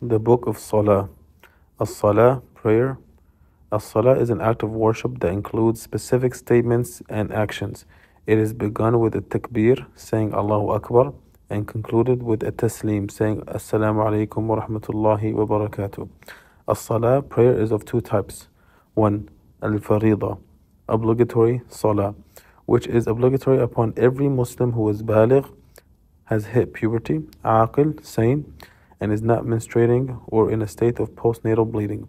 The Book of Salah. As Salah, prayer. As Salah is an act of worship that includes specific statements and actions. It is begun with a takbir, saying Allahu Akbar, and concluded with a taslim, saying Assalamu alaikum wa rahmatullahi wa barakatuh. As Salah, prayer is of two types. One, Al Faridah, obligatory Salah, which is obligatory upon every Muslim who is baligh, has hit puberty, aqil, sane and is not menstruating or in a state of postnatal bleeding.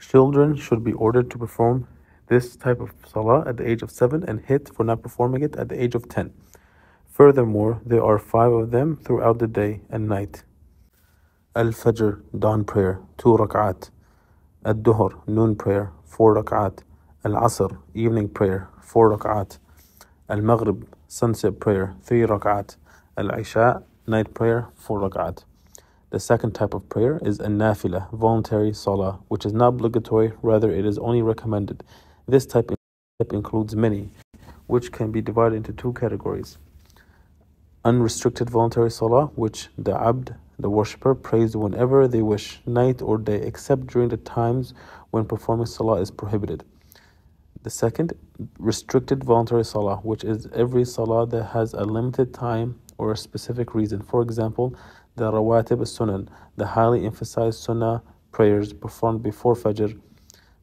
Children should be ordered to perform this type of salah at the age of 7 and hit for not performing it at the age of 10. Furthermore, there are five of them throughout the day and night. Al-Fajr, dawn prayer, 2 rak'at. Al-Duhr, noon prayer, 4 rak'at. Al-Asr, evening prayer, 4 rak'at. Al-Maghrib, sunset prayer, 3 rak'at. Al-Isha, night prayer, 4 rak'at. The second type of prayer is an nafila, voluntary salah, which is not obligatory, rather, it is only recommended. This type includes many, which can be divided into two categories unrestricted voluntary salah, which the abd, the worshipper, prays whenever they wish, night or day, except during the times when performing salah is prohibited. The second, restricted voluntary salah, which is every salah that has a limited time or a specific reason. For example, the rawatib sunan, the highly emphasized sunnah prayers performed before Fajr,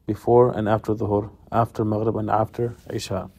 before and after Dhuhr, after Maghrib and after Isha.